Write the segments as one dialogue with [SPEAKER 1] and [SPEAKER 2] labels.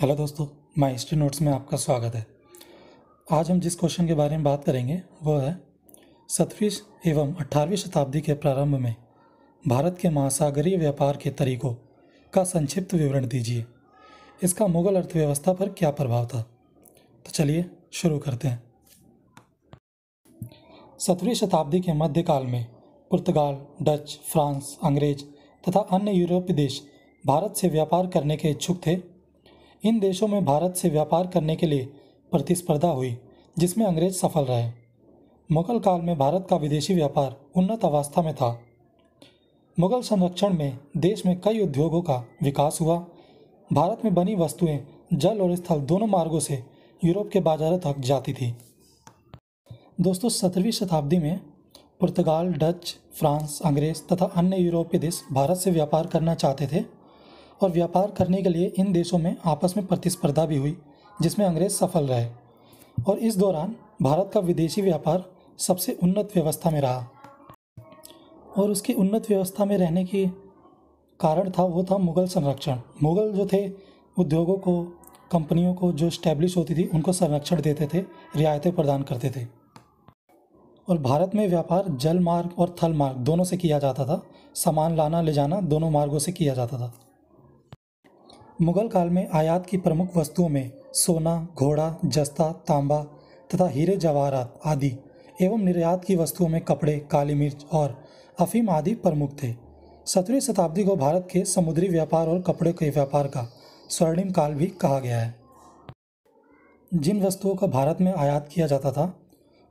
[SPEAKER 1] hello दोस्तों माई history notes में आपका स्वागत है आज हम जिस क्वेश्चन के बारे में बात करेंगे वो है सतवीं एवं अठारहवीं शताब्दी के प्रारंभ में भारत के महासागरीय व्यापार के तरीकों का संक्षिप्त विवरण दीजिए इसका मुगल अर्थव्यवस्था पर क्या प्रभाव था तो चलिए शुरू करते हैं सतवीं शताब्दी के मध्यकाल में पुर्तगाल डच फ्रांस अंग्रेज तथा अन्य यूरोपीय देश भारत से व्यापार करने के इच्छुक थे इन देशों में भारत से व्यापार करने के लिए प्रतिस्पर्धा हुई जिसमें अंग्रेज सफल रहे मुगल काल में भारत का विदेशी व्यापार उन्नत अवस्था में था मुगल संरक्षण में देश में कई उद्योगों का विकास हुआ भारत में बनी वस्तुएं जल और स्थल दोनों मार्गों से यूरोप के बाजारों तक जाती थी दोस्तों सत्रहवीं शताब्दी में पुर्तगाल डच फ्रांस अंग्रेज तथा अन्य यूरोपीय देश भारत से व्यापार करना चाहते थे और व्यापार करने के लिए इन देशों में आपस में प्रतिस्पर्धा भी हुई जिसमें अंग्रेज सफल रहे और इस दौरान भारत का विदेशी व्यापार सबसे उन्नत व्यवस्था में रहा और उसकी उन्नत व्यवस्था में रहने की कारण था वो था मुग़ल संरक्षण मुग़ल जो थे उद्योगों को कंपनियों को जो स्टैब्लिश होती थी उनको संरक्षण देते थे रियायतें प्रदान करते थे और भारत में व्यापार जल मार्ग और थल मार्ग दोनों से किया जाता था सामान लाना ले जाना दोनों मार्गों से किया जाता था मुगल काल में आयात की प्रमुख वस्तुओं में सोना घोड़ा जस्ता तांबा तथा हीरे जवाहरात आदि एवं निर्यात की वस्तुओं में कपड़े काली मिर्च और अफीम आदि प्रमुख थे सत्रहवीं शताब्दी को भारत के समुद्री व्यापार और कपड़े के व्यापार का स्वर्णिम काल भी कहा गया है जिन वस्तुओं का भारत में आयात किया जाता था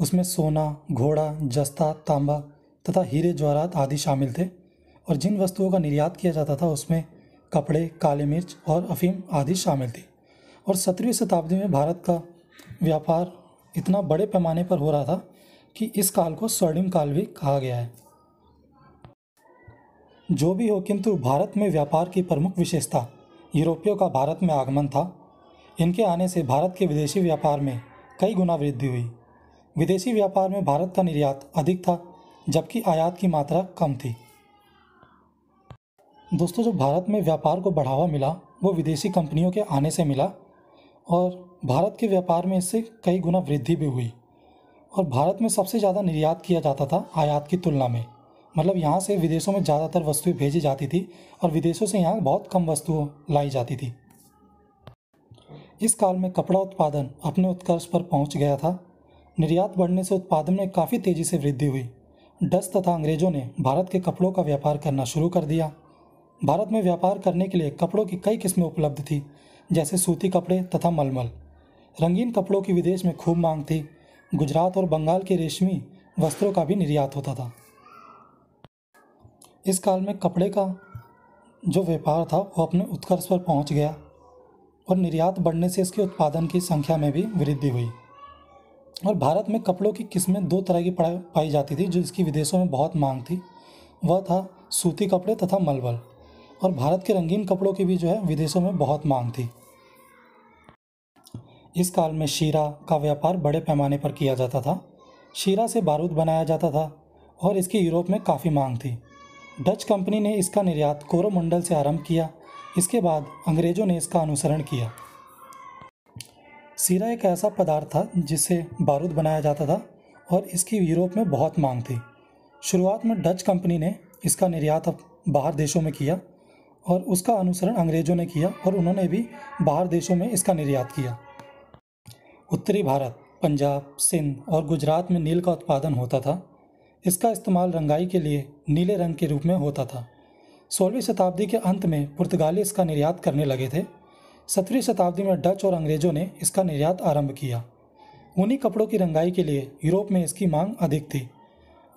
[SPEAKER 1] उसमें सोना घोड़ा जस्ता तांबा तथा हीरे ज्वारात आदि शामिल थे और जिन वस्तुओं का निर्यात किया जाता था उसमें कपड़े काली मिर्च और अफीम आदि शामिल थी और सत्रहवीं शताब्दी में भारत का व्यापार इतना बड़े पैमाने पर हो रहा था कि इस काल को स्वर्णिम काल भी कहा गया है जो भी हो किंतु भारत में व्यापार की प्रमुख विशेषता यूरोपियों का भारत में आगमन था इनके आने से भारत के विदेशी व्यापार में कई गुना वृद्धि हुई विदेशी व्यापार में भारत का निर्यात अधिक था जबकि आयात की मात्रा कम थी दोस्तों जो भारत में व्यापार को बढ़ावा मिला वो विदेशी कंपनियों के आने से मिला और भारत के व्यापार में इससे कई गुना वृद्धि भी हुई और भारत में सबसे ज़्यादा निर्यात किया जाता था आयात की तुलना में मतलब यहाँ से विदेशों में ज़्यादातर वस्तुएं भेजी जाती थी और विदेशों से यहाँ बहुत कम वस्तुओं लाई जाती थी इस काल में कपड़ा उत्पादन अपने उत्कर्ष पर पहुँच गया था निर्यात बढ़ने से उत्पादन में काफ़ी तेज़ी से वृद्धि हुई डच तथा अंग्रेज़ों ने भारत के कपड़ों का व्यापार करना शुरू कर दिया भारत में व्यापार करने के लिए कपड़ों की कई किस्में उपलब्ध थी जैसे सूती कपड़े तथा मलमल रंगीन कपड़ों की विदेश में खूब मांग थी गुजरात और बंगाल के रेशमी वस्त्रों का भी निर्यात होता था इस काल में कपड़े का जो व्यापार था वो अपने उत्कर्ष पर पहुंच गया और निर्यात बढ़ने से इसके उत्पादन की संख्या में भी वृद्धि हुई और भारत में कपड़ों की किस्में दो तरह की पाई जाती थी जिसकी विदेशों में बहुत मांग थी वह था सूती कपड़े तथा मलबल और भारत के रंगीन कपड़ों की भी जो है विदेशों में बहुत मांग थी इस काल में शीरा का व्यापार बड़े पैमाने पर किया जाता था शीरा से बारूद बनाया जाता था और इसकी यूरोप में काफ़ी मांग थी डच कंपनी ने इसका निर्यात कोरोमंडल से आरंभ किया इसके बाद अंग्रेज़ों ने इसका अनुसरण किया सीरा एक ऐसा पदार्थ था जिससे बारूद बनाया जाता था और इसकी यूरोप में बहुत मांग थी शुरुआत में डच कंपनी ने इसका निर्यात अब बाहर देशों में किया और उसका अनुसरण अंग्रेजों ने किया और उन्होंने भी बाहर देशों में इसका निर्यात किया उत्तरी भारत पंजाब सिंध और गुजरात में नील का उत्पादन होता था इसका इस्तेमाल रंगाई के लिए नीले रंग के रूप में होता था सोलहवीं शताब्दी के अंत में पुर्तगाली इसका निर्यात करने लगे थे सत्रहवीं शताब्दी में डच और अंग्रेज़ों ने इसका निर्यात आरंभ किया ऊनी कपड़ों की रंगाई के लिए यूरोप में इसकी मांग अधिक थी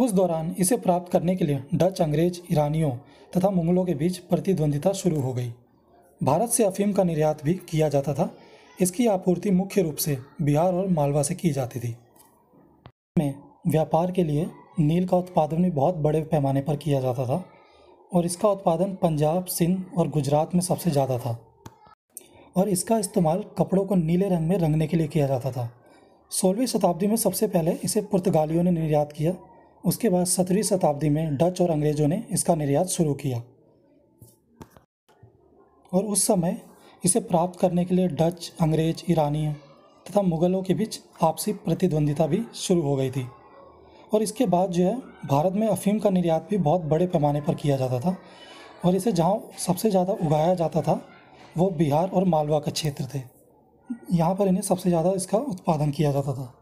[SPEAKER 1] उस दौरान इसे प्राप्त करने के लिए डच अंग्रेज ईरानियों तथा मुगलों के बीच प्रतिद्वंदिता शुरू हो गई भारत से अफीम का निर्यात भी किया जाता था इसकी आपूर्ति मुख्य रूप से बिहार और मालवा से की जाती थी में व्यापार के लिए नील का उत्पादन भी बहुत बड़े पैमाने पर किया जाता था और इसका उत्पादन पंजाब सिंध और गुजरात में सबसे ज़्यादा था और इसका इस्तेमाल कपड़ों को नीले रंग में रंगने के लिए किया जाता था सोलहवीं शताब्दी में सबसे पहले इसे पुर्तगालियों ने निर्यात किया उसके बाद सत्रहवीं शताब्दी में डच और अंग्रेज़ों ने इसका निर्यात शुरू किया और उस समय इसे प्राप्त करने के लिए डच अंग्रेज ईरानी तथा मुग़लों के बीच आपसी प्रतिद्वंदिता भी शुरू हो गई थी और इसके बाद जो है भारत में अफीम का निर्यात भी बहुत बड़े पैमाने पर किया जाता था और इसे जहाँ सबसे ज़्यादा उगाया जाता था वो बिहार और मालवा का क्षेत्र थे यहाँ पर इन्हें सबसे ज़्यादा इसका उत्पादन किया जाता था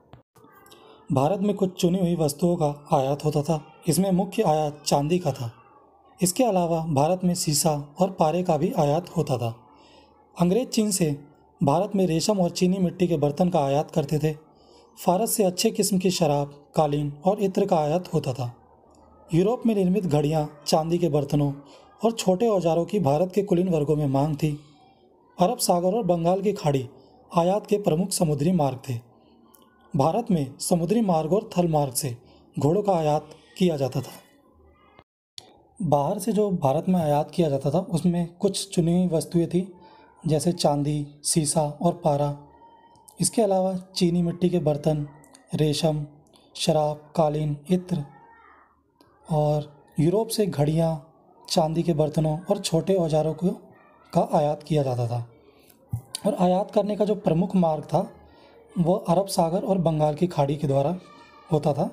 [SPEAKER 1] भारत में कुछ चुनी हुई वस्तुओं का आयात होता था इसमें मुख्य आयात चांदी का था इसके अलावा भारत में सीसा और पारे का भी आयात होता था अंग्रेज चीन से भारत में रेशम और चीनी मिट्टी के बर्तन का आयात करते थे फारस से अच्छे किस्म की शराब कालीन और इत्र का आयात होता था यूरोप में निर्मित घड़ियाँ चांदी के बर्तनों और छोटे औजारों की भारत के कुलीन वर्गों में मांग थी अरब सागर और बंगाल की खाड़ी आयात के प्रमुख समुद्री मार्ग थे भारत में समुद्री मार्ग और थल मार्ग से घोड़ों का आयात किया जाता था बाहर से जो भारत में आयात किया जाता था उसमें कुछ चुनी हुई वस्तुएँ थी जैसे चांदी सीसा और पारा इसके अलावा चीनी मिट्टी के बर्तन रेशम शराब कालीन इत्र और यूरोप से घड़ियाँ चांदी के बर्तनों और छोटे औजारों को का आयात किया जाता था और आयात करने का जो प्रमुख मार्ग था वो अरब सागर और बंगाल की खाड़ी के द्वारा होता था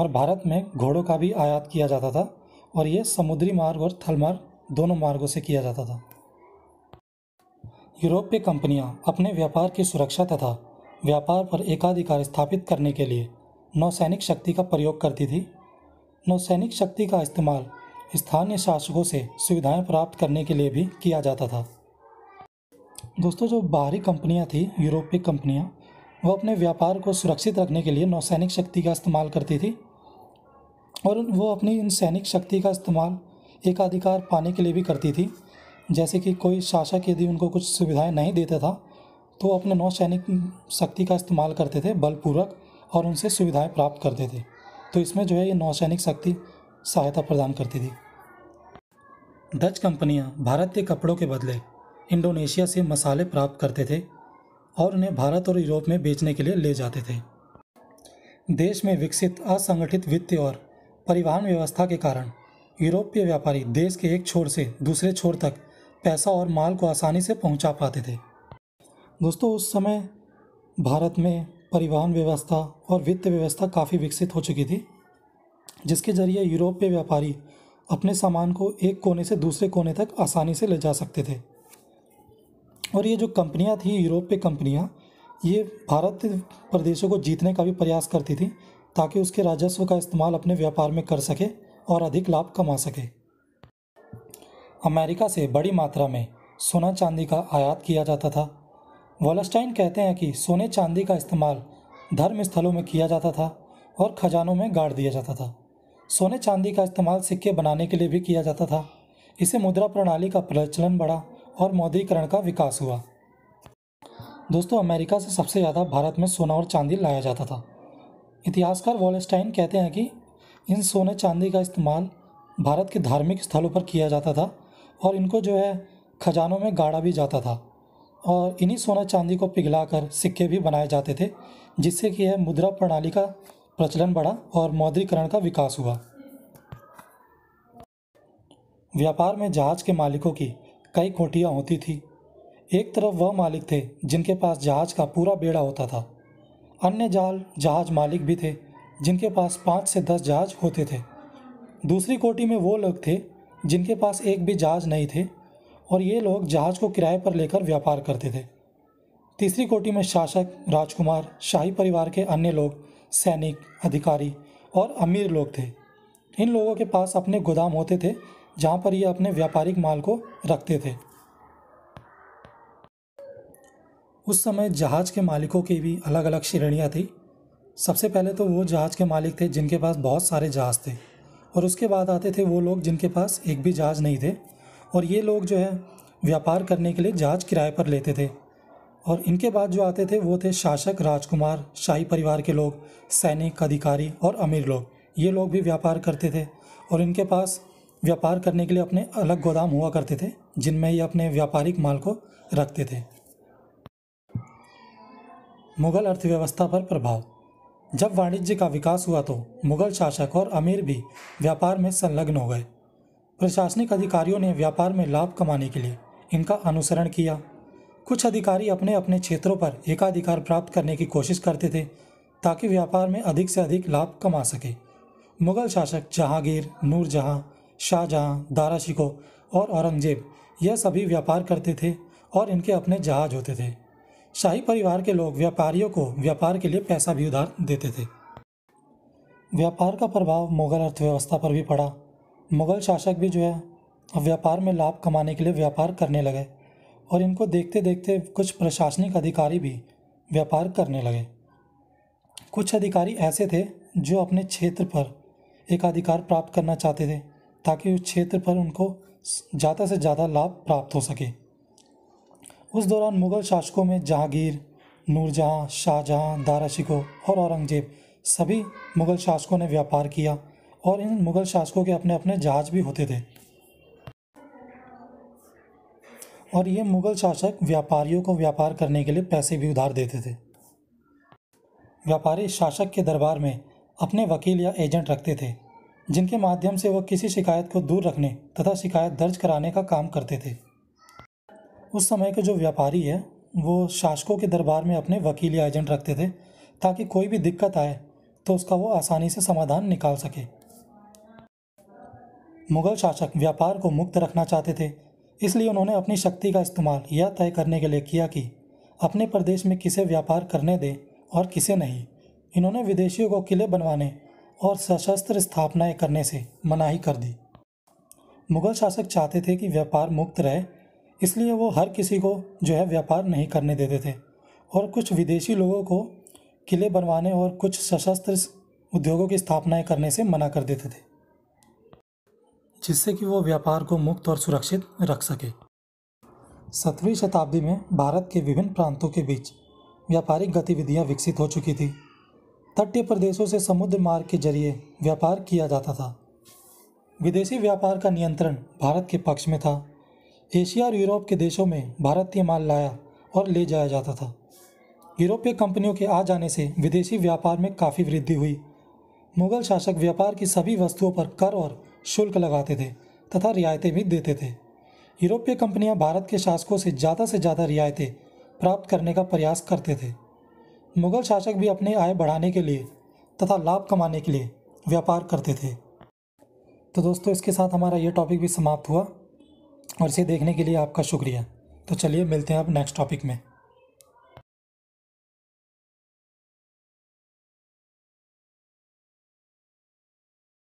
[SPEAKER 1] और भारत में घोड़ों का भी आयात किया जाता था और ये समुद्री मार्ग और थल मार्ग दोनों मार्गों से किया जाता था यूरोपीय कंपनियां अपने व्यापार की सुरक्षा तथा व्यापार पर एकाधिकार स्थापित करने के लिए नौसैनिक शक्ति का प्रयोग करती थी नौसैनिक शक्ति का इस्तेमाल स्थानीय शासकों से सुविधाएं प्राप्त करने के लिए भी किया जाता था दोस्तों जो बाहरी कंपनियां थी यूरोपीय कंपनियां वो अपने व्यापार को सुरक्षित रखने के लिए नौसैनिक शक्ति का इस्तेमाल करती थी और वो अपनी इन सैनिक शक्ति का इस्तेमाल एकाधिकार पाने के लिए भी करती थी जैसे कि कोई शासक यदि उनको कुछ सुविधाएं नहीं देता था तो अपने नौसैनिक शक्ति का इस्तेमाल करते थे बलपूर्वक और उनसे सुविधाएं प्राप्त करते थे तो इसमें जो है ये नौसैनिक शक्ति सहायता प्रदान करती थी डच कंपनियां भारत के कपड़ों के बदले इंडोनेशिया से मसाले प्राप्त करते थे और उन्हें भारत और यूरोप में बेचने के लिए ले जाते थे देश में विकसित असंगठित वित्तीय और परिवहन व्यवस्था के कारण यूरोपीय व्यापारी देश के एक छोर से दूसरे छोर तक पैसा और माल को आसानी से पहुंचा पाते थे दोस्तों उस समय भारत में परिवहन व्यवस्था और वित्त व्यवस्था काफ़ी विकसित हो चुकी थी जिसके ज़रिए यूरोपीय व्यापारी अपने सामान को एक कोने से दूसरे कोने तक आसानी से ले जा सकते थे और ये जो कंपनियाँ थी यूरोप पे कंपनियाँ ये भारत प्रदेशों को जीतने का भी प्रयास करती थी ताकि उसके राजस्व का इस्तेमाल अपने व्यापार में कर सके और अधिक लाभ कमा सके अमेरिका से बड़ी मात्रा में सोना चांदी का आयात किया जाता था वॉलस्टाइन कहते हैं कि सोने चांदी का इस्तेमाल धर्म स्थलों में किया जाता था और खजानों में गाड़ दिया जाता था सोने चांदी का इस्तेमाल सिक्के बनाने के लिए भी किया जाता था इसे मुद्रा प्रणाली का प्रचलन बढ़ा और मौद्रीकरण का विकास हुआ दोस्तों अमेरिका से सबसे ज़्यादा भारत में सोना और चांदी लाया जाता था इतिहासकार वॉलेस्टाइन कहते हैं कि इन सोने चांदी का इस्तेमाल भारत के धार्मिक स्थलों पर किया जाता था और इनको जो है खजानों में गाड़ा भी जाता था और इन्हीं सोना चांदी को पिघलाकर सिक्के भी बनाए जाते थे जिससे कि यह मुद्रा प्रणाली का प्रचलन बढ़ा और मौद्रीकरण का विकास हुआ व्यापार में जहाज के मालिकों की कई कोठियाँ होती थी एक तरफ वह मालिक थे जिनके पास जहाज का पूरा बेड़ा होता था अन्य जाल जहाज मालिक भी थे जिनके पास पाँच से दस जहाज होते थे दूसरी कोटी में वो लोग थे जिनके पास एक भी जहाज नहीं थे और ये लोग जहाज को किराए पर लेकर व्यापार करते थे तीसरी कोटी में शासक राजकुमार शाही परिवार के अन्य लोग सैनिक अधिकारी और अमीर लोग थे इन लोगों के पास अपने गोदाम होते थे जहाँ पर ये अपने व्यापारिक माल को रखते थे उस समय जहाज़ के मालिकों की भी अलग अलग श्रेणियाँ थी सबसे पहले तो वो जहाज़ के मालिक थे जिनके पास बहुत सारे जहाज़ थे और उसके बाद आते थे वो लोग जिनके पास एक भी जहाज़ नहीं थे और ये लोग जो है व्यापार करने के लिए जहाज़ किराए पर लेते थे और इनके बाद जो आते थे वो थे शासक राजकुमार शाही परिवार के लोग सैनिक अधिकारी और अमीर लोग ये लोग भी व्यापार करते थे और इनके पास व्यापार करने के लिए अपने अलग गोदाम हुआ करते थे जिनमें ये अपने व्यापारिक माल को रखते थे मुगल अर्थव्यवस्था पर प्रभाव जब वाणिज्य का विकास हुआ तो मुगल शासक और अमीर भी व्यापार में संलग्न हो गए प्रशासनिक अधिकारियों ने व्यापार में लाभ कमाने के लिए इनका अनुसरण किया कुछ अधिकारी अपने अपने क्षेत्रों पर एकाधिकार प्राप्त करने की कोशिश करते थे ताकि व्यापार में अधिक से अधिक लाभ कमा सके मुगल शासक जहांगीर नूरजहां शाहजहाँ दारा शिको और औरंगजेब यह सभी व्यापार करते थे और इनके अपने जहाज होते थे शाही परिवार के लोग व्यापारियों को व्यापार के लिए पैसा भी उधार देते थे व्यापार का प्रभाव मुगल अर्थव्यवस्था पर भी पड़ा मुगल शासक भी जो है व्यापार में लाभ कमाने के लिए व्यापार करने लगे और इनको देखते देखते कुछ प्रशासनिक अधिकारी भी व्यापार करने लगे कुछ अधिकारी ऐसे थे जो अपने क्षेत्र पर एक अधिकार प्राप्त करना चाहते थे ताकि उस क्षेत्र पर उनको ज़्यादा से ज़्यादा लाभ प्राप्त हो सके उस दौरान मुग़ल शासकों में जहांगीर नूरजहाँ शाहजहाँ दारा शिको और औरंगजेब सभी मुग़ल शासकों ने व्यापार किया और इन मुग़ल शासकों के अपने अपने जहाज भी होते थे और ये मुग़ल शासक व्यापारियों को व्यापार करने के लिए पैसे भी उधार देते थे व्यापारी शासक के दरबार में अपने वकील या एजेंट रखते थे जिनके माध्यम से वह किसी शिकायत को दूर रखने तथा शिकायत दर्ज कराने का काम करते थे उस समय के जो व्यापारी है वो शासकों के दरबार में अपने वकील या एजेंट रखते थे ताकि कोई भी दिक्कत आए तो उसका वो आसानी से समाधान निकाल सके मुगल शासक व्यापार को मुक्त रखना चाहते थे इसलिए उन्होंने अपनी शक्ति का इस्तेमाल यह तय करने के लिए किया कि अपने प्रदेश में किसे व्यापार करने दें और किसे नहीं इन्होंने विदेशियों को किले बनवाने और सशस्त्र स्थापनाएं करने से मनाही कर दी मुगल शासक चाहते थे कि व्यापार मुक्त रहे इसलिए वो हर किसी को जो है व्यापार नहीं करने देते थे और कुछ विदेशी लोगों को किले बनवाने और कुछ सशस्त्र उद्योगों की स्थापनाएं करने से मना कर देते थे जिससे कि वो व्यापार को मुक्त और सुरक्षित रख सके सत्रहवीं शताब्दी में भारत के विभिन्न प्रांतों के बीच व्यापारिक गतिविधियां विकसित हो चुकी थी तटीय प्रदेशों से समुद्र मार्ग के जरिए व्यापार किया जाता था विदेशी व्यापार का नियंत्रण भारत के पक्ष में था एशिया और यूरोप के देशों में भारतीय माल लाया और ले जाया जाता था यूरोपीय कंपनियों के आ जाने से विदेशी व्यापार में काफ़ी वृद्धि हुई मुगल शासक व्यापार की सभी वस्तुओं पर कर और शुल्क लगाते थे तथा रियायतें भी देते थे यूरोपीय कंपनियां भारत के शासकों से ज़्यादा से ज़्यादा रियायतें प्राप्त करने का प्रयास करते थे मुगल शासक भी अपनी आय बढ़ाने के लिए तथा लाभ कमाने के लिए व्यापार करते थे तो दोस्तों इसके साथ हमारा ये टॉपिक भी समाप्त हुआ और इसे देखने के लिए आपका शुक्रिया तो चलिए मिलते हैं आप नेक्स्ट टॉपिक में